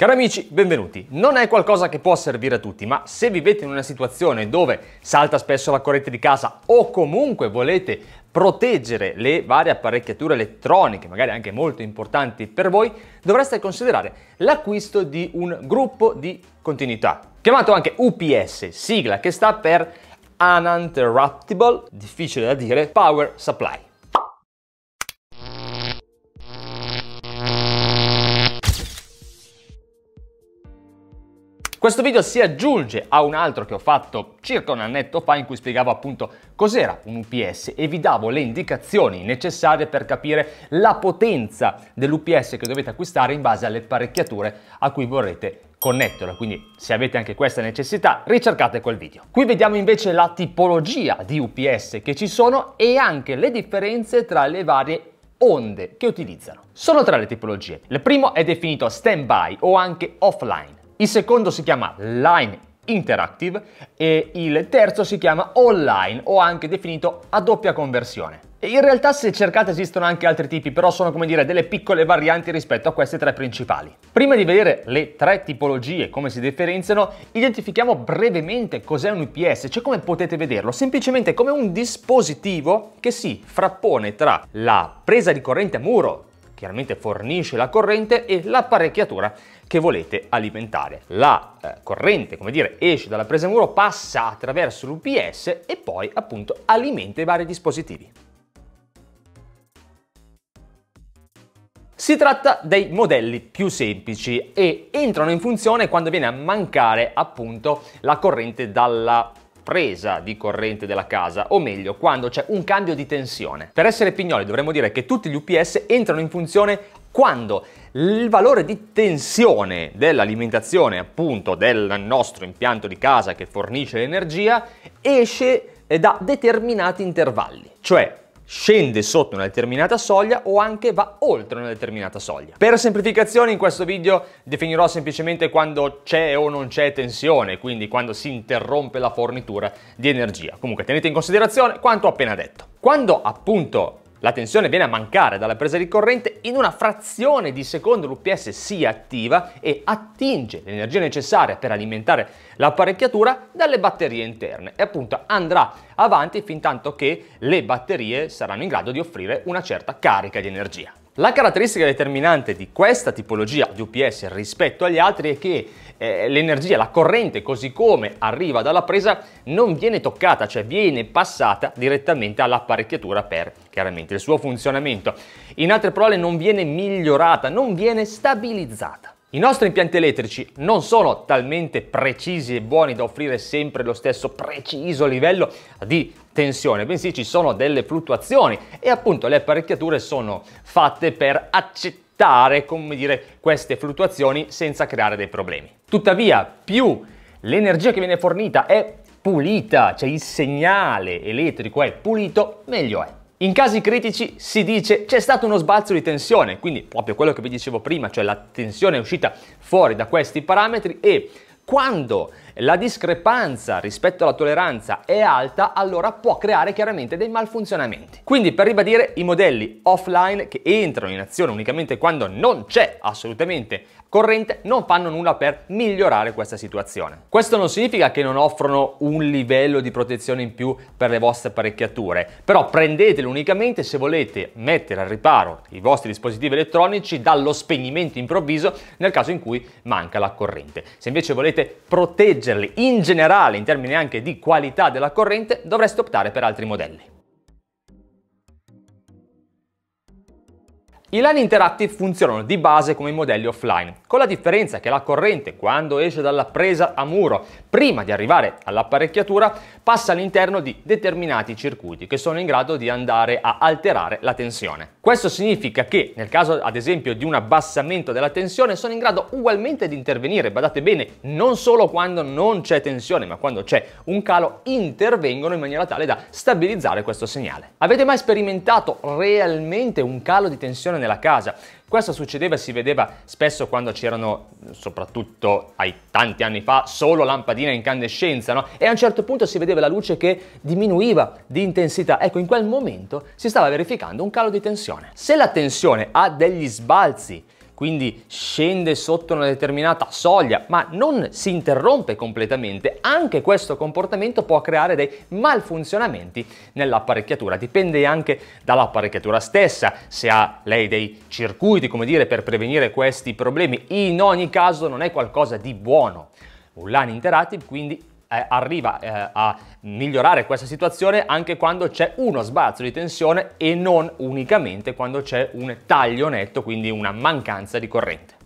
Cari amici, benvenuti. Non è qualcosa che può servire a tutti, ma se vivete in una situazione dove salta spesso la corrente di casa o comunque volete proteggere le varie apparecchiature elettroniche, magari anche molto importanti per voi, dovreste considerare l'acquisto di un gruppo di continuità, chiamato anche UPS, sigla che sta per Uninterruptible, difficile da dire, Power Supply. Questo video si aggiunge a un altro che ho fatto circa un annetto fa in cui spiegavo appunto cos'era un UPS e vi davo le indicazioni necessarie per capire la potenza dell'UPS che dovete acquistare in base alle apparecchiature a cui vorrete connetterla. quindi se avete anche questa necessità ricercate quel video. Qui vediamo invece la tipologia di UPS che ci sono e anche le differenze tra le varie onde che utilizzano. Sono tre le tipologie. Il primo è definito stand-by o anche offline il secondo si chiama Line Interactive e il terzo si chiama Online o anche definito a doppia conversione. In realtà se cercate esistono anche altri tipi, però sono come dire delle piccole varianti rispetto a queste tre principali. Prima di vedere le tre tipologie e come si differenziano, identifichiamo brevemente cos'è un UPS, cioè come potete vederlo, semplicemente come un dispositivo che si frappone tra la presa di corrente a muro chiaramente fornisce la corrente e l'apparecchiatura che volete alimentare. La eh, corrente, come dire, esce dalla presa muro, passa attraverso l'UPS e poi appunto alimenta i vari dispositivi. Si tratta dei modelli più semplici e entrano in funzione quando viene a mancare appunto la corrente dalla presa di corrente della casa, o meglio, quando c'è un cambio di tensione. Per essere pignoli dovremmo dire che tutti gli UPS entrano in funzione quando il valore di tensione dell'alimentazione, appunto, del nostro impianto di casa che fornisce l'energia, esce da determinati intervalli. Cioè, scende sotto una determinata soglia o anche va oltre una determinata soglia. Per semplificazione in questo video definirò semplicemente quando c'è o non c'è tensione, quindi quando si interrompe la fornitura di energia. Comunque tenete in considerazione quanto ho appena detto. Quando appunto la tensione viene a mancare dalla presa di corrente in una frazione di secondo l'UPS si attiva e attinge l'energia necessaria per alimentare l'apparecchiatura dalle batterie interne e appunto andrà avanti fin tanto che le batterie saranno in grado di offrire una certa carica di energia. La caratteristica determinante di questa tipologia di UPS rispetto agli altri è che eh, l'energia, la corrente così come arriva dalla presa non viene toccata, cioè viene passata direttamente all'apparecchiatura per chiaramente il suo funzionamento. In altre parole non viene migliorata, non viene stabilizzata. I nostri impianti elettrici non sono talmente precisi e buoni da offrire sempre lo stesso preciso livello di tensione, bensì ci sono delle fluttuazioni e appunto le apparecchiature sono fatte per accettare, come dire, queste fluttuazioni senza creare dei problemi. Tuttavia, più l'energia che viene fornita è pulita, cioè il segnale elettrico è pulito, meglio è. In casi critici si dice c'è stato uno sbalzo di tensione, quindi proprio quello che vi dicevo prima, cioè la tensione è uscita fuori da questi parametri e quando la discrepanza rispetto alla tolleranza è alta, allora può creare chiaramente dei malfunzionamenti. Quindi per ribadire i modelli offline che entrano in azione unicamente quando non c'è assolutamente corrente non fanno nulla per migliorare questa situazione. Questo non significa che non offrono un livello di protezione in più per le vostre apparecchiature, però prendetelo unicamente se volete mettere al riparo i vostri dispositivi elettronici dallo spegnimento improvviso nel caso in cui manca la corrente. Se invece volete proteggere proteggerli in generale in termini anche di qualità della corrente, dovreste optare per altri modelli. I LAN Interactive funzionano di base come i modelli offline, con la differenza che la corrente, quando esce dalla presa a muro, prima di arrivare all'apparecchiatura, passa all'interno di determinati circuiti che sono in grado di andare a alterare la tensione. Questo significa che, nel caso ad esempio di un abbassamento della tensione, sono in grado ugualmente di intervenire, badate bene, non solo quando non c'è tensione, ma quando c'è un calo, intervengono in maniera tale da stabilizzare questo segnale. Avete mai sperimentato realmente un calo di tensione nella casa. Questo succedeva e si vedeva spesso quando c'erano, soprattutto ai tanti anni fa, solo lampadine a incandescenza, no? E a un certo punto si vedeva la luce che diminuiva di intensità. Ecco, in quel momento si stava verificando un calo di tensione. Se la tensione ha degli sbalzi quindi scende sotto una determinata soglia, ma non si interrompe completamente, anche questo comportamento può creare dei malfunzionamenti nell'apparecchiatura. Dipende anche dall'apparecchiatura stessa, se ha lei dei circuiti, come dire, per prevenire questi problemi. In ogni caso non è qualcosa di buono. Un LAN Interactive quindi eh, arriva eh, a migliorare questa situazione anche quando c'è uno sbalzo di tensione e non unicamente quando c'è un taglio netto, quindi una mancanza di corrente.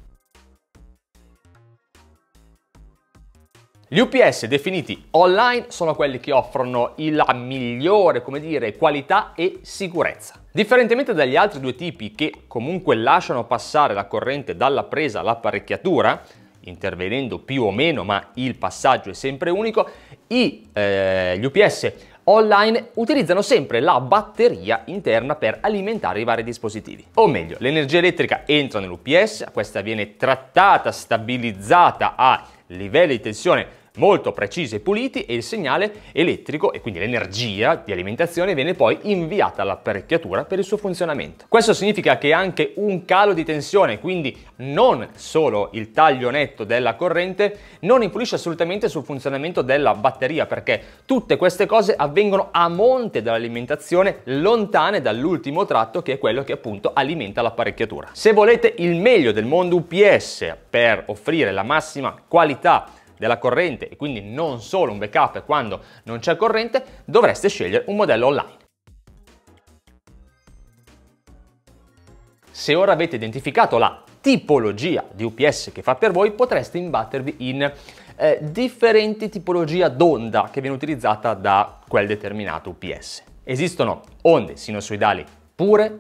Gli UPS definiti online sono quelli che offrono la migliore, come dire, qualità e sicurezza. Differentemente dagli altri due tipi che comunque lasciano passare la corrente dalla presa all'apparecchiatura, intervenendo più o meno, ma il passaggio è sempre unico, i, eh, gli UPS online utilizzano sempre la batteria interna per alimentare i vari dispositivi. O meglio, l'energia elettrica entra nell'UPS, questa viene trattata, stabilizzata a livelli di tensione molto precisi e puliti e il segnale elettrico e quindi l'energia di alimentazione viene poi inviata all'apparecchiatura per il suo funzionamento. Questo significa che anche un calo di tensione, quindi non solo il taglio netto della corrente, non influisce assolutamente sul funzionamento della batteria perché tutte queste cose avvengono a monte dall'alimentazione, lontane dall'ultimo tratto che è quello che appunto alimenta l'apparecchiatura. Se volete il meglio del mondo UPS per offrire la massima qualità della corrente e quindi non solo un backup quando non c'è corrente, dovreste scegliere un modello online. Se ora avete identificato la tipologia di UPS che fa per voi, potreste imbattervi in eh, differenti tipologie d'onda che viene utilizzata da quel determinato UPS. Esistono onde sinusoidali pure,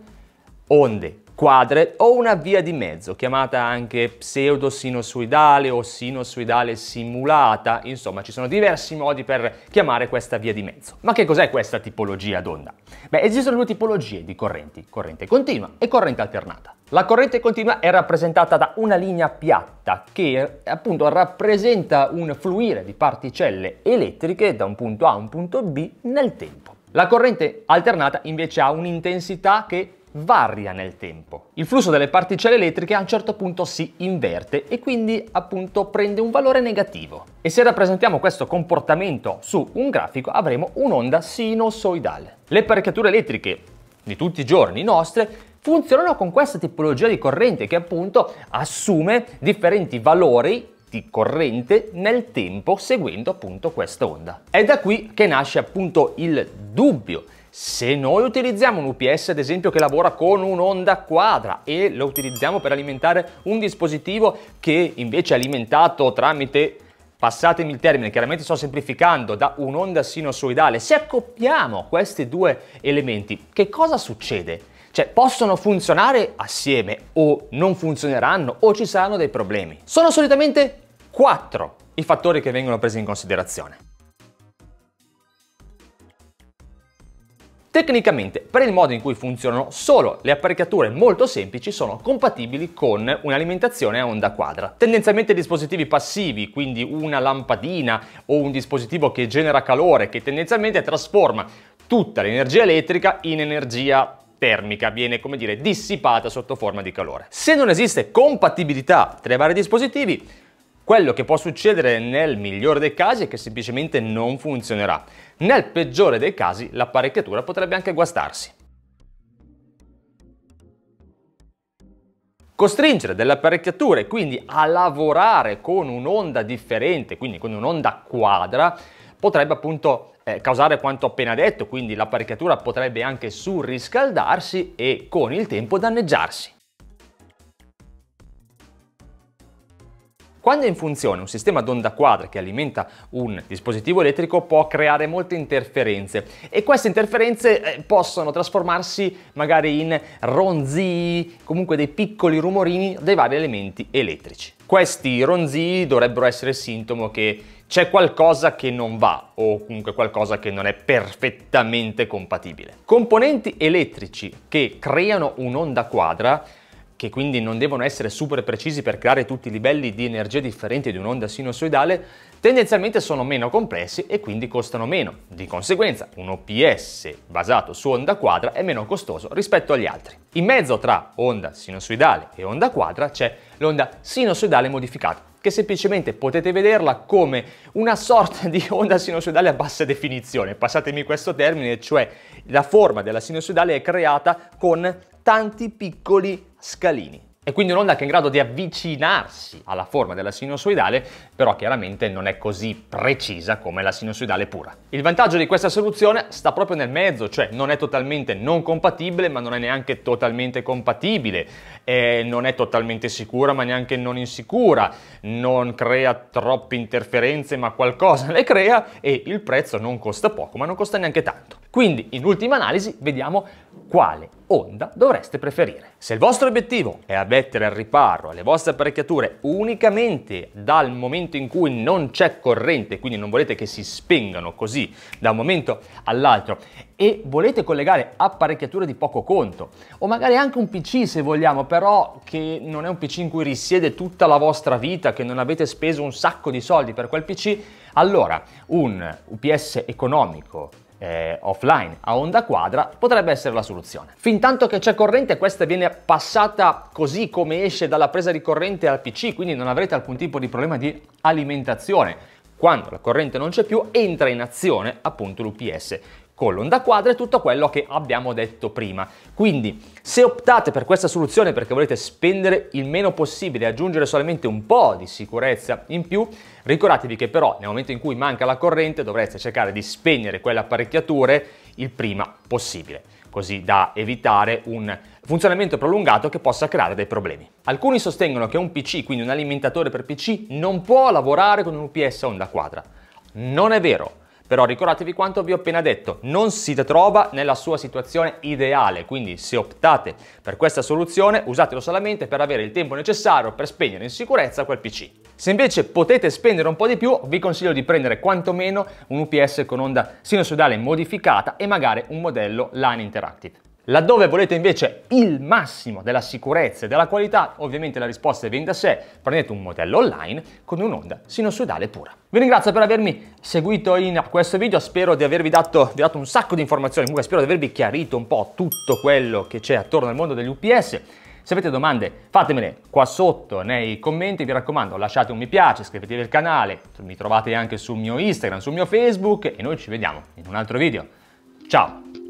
onde quadre o una via di mezzo, chiamata anche pseudo-sinusoidale o sinusoidale simulata, insomma ci sono diversi modi per chiamare questa via di mezzo. Ma che cos'è questa tipologia d'onda? Beh, esistono due tipologie di correnti, corrente continua e corrente alternata. La corrente continua è rappresentata da una linea piatta che appunto rappresenta un fluire di particelle elettriche da un punto A a un punto B nel tempo. La corrente alternata invece ha un'intensità che varia nel tempo. Il flusso delle particelle elettriche a un certo punto si inverte e quindi appunto prende un valore negativo. E se rappresentiamo questo comportamento su un grafico avremo un'onda sinusoidale. Le apparecchiature elettriche di tutti i giorni nostre funzionano con questa tipologia di corrente che appunto assume differenti valori di corrente nel tempo seguendo appunto questa onda. È da qui che nasce appunto il dubbio se noi utilizziamo un UPS ad esempio che lavora con un'onda quadra e lo utilizziamo per alimentare un dispositivo che invece è alimentato tramite passatemi il termine, chiaramente sto semplificando, da un'onda sinusoidale, se accoppiamo questi due elementi, che cosa succede? Cioè, possono funzionare assieme o non funzioneranno o ci saranno dei problemi. Sono solitamente quattro i fattori che vengono presi in considerazione. Tecnicamente, per il modo in cui funzionano, solo le apparecchiature molto semplici sono compatibili con un'alimentazione a onda quadra. Tendenzialmente dispositivi passivi, quindi una lampadina o un dispositivo che genera calore, che tendenzialmente trasforma tutta l'energia elettrica in energia termica, viene come dire dissipata sotto forma di calore. Se non esiste compatibilità tra i vari dispositivi, quello che può succedere nel migliore dei casi è che semplicemente non funzionerà. Nel peggiore dei casi l'apparecchiatura potrebbe anche guastarsi. Costringere delle apparecchiature quindi a lavorare con un'onda differente, quindi con un'onda quadra, potrebbe appunto eh, causare quanto appena detto, quindi l'apparecchiatura potrebbe anche surriscaldarsi e con il tempo danneggiarsi. Quando è in funzione un sistema d'onda quadra che alimenta un dispositivo elettrico può creare molte interferenze e queste interferenze eh, possono trasformarsi magari in ronzii, comunque dei piccoli rumorini dei vari elementi elettrici. Questi ronzii dovrebbero essere sintomo che c'è qualcosa che non va o comunque qualcosa che non è perfettamente compatibile. Componenti elettrici che creano un'onda quadra che quindi non devono essere super precisi per creare tutti i livelli di energia differenti di un'onda sinusoidale, tendenzialmente sono meno complessi e quindi costano meno. Di conseguenza un OPS basato su onda quadra è meno costoso rispetto agli altri. In mezzo tra onda sinusoidale e onda quadra c'è l'onda sinusoidale modificata che semplicemente potete vederla come una sorta di onda sinusoidale a bassa definizione, passatemi questo termine, cioè la forma della sinusoidale è creata con tanti piccoli scalini. E quindi un'onda che è in grado di avvicinarsi alla forma della sinusoidale, però chiaramente non è così precisa come la sinusoidale pura. Il vantaggio di questa soluzione sta proprio nel mezzo, cioè non è totalmente non compatibile, ma non è neanche totalmente compatibile, eh, non è totalmente sicura, ma neanche non insicura, non crea troppe interferenze, ma qualcosa le crea e il prezzo non costa poco, ma non costa neanche tanto. Quindi, in ultima analisi, vediamo quale onda dovreste preferire. Se il vostro obiettivo è mettere al riparo le vostre apparecchiature unicamente dal momento in cui non c'è corrente, quindi non volete che si spengano così da un momento all'altro e volete collegare apparecchiature di poco conto o magari anche un PC se vogliamo, però che non è un PC in cui risiede tutta la vostra vita, che non avete speso un sacco di soldi per quel PC, allora un UPS economico eh, offline a onda quadra potrebbe essere la soluzione. Fintanto che c'è corrente questa viene passata così come esce dalla presa di corrente al PC, quindi non avrete alcun tipo di problema di alimentazione. Quando la corrente non c'è più entra in azione appunto l'UPS con l'onda quadra e tutto quello che abbiamo detto prima. Quindi se optate per questa soluzione perché volete spendere il meno possibile e aggiungere solamente un po' di sicurezza in più, ricordatevi che però nel momento in cui manca la corrente dovreste cercare di spegnere quelle apparecchiature il prima possibile così da evitare un funzionamento prolungato che possa creare dei problemi. Alcuni sostengono che un PC, quindi un alimentatore per PC, non può lavorare con un UPS a onda quadra. Non è vero. Però ricordatevi quanto vi ho appena detto, non si trova nella sua situazione ideale, quindi se optate per questa soluzione usatelo solamente per avere il tempo necessario per spegnere in sicurezza quel PC. Se invece potete spendere un po' di più, vi consiglio di prendere quantomeno un UPS con onda sinusoidale modificata e magari un modello Line Interactive. Laddove volete invece il massimo della sicurezza e della qualità, ovviamente la risposta viene da sé, prendete un modello online con un'onda sinusoidale pura. Vi ringrazio per avermi seguito in questo video, spero di avervi dato, vi dato un sacco di informazioni, comunque spero di avervi chiarito un po' tutto quello che c'è attorno al mondo degli UPS. Se avete domande fatemele qua sotto nei commenti, vi raccomando lasciate un mi piace, iscrivetevi al canale, mi trovate anche sul mio Instagram, sul mio Facebook e noi ci vediamo in un altro video. Ciao!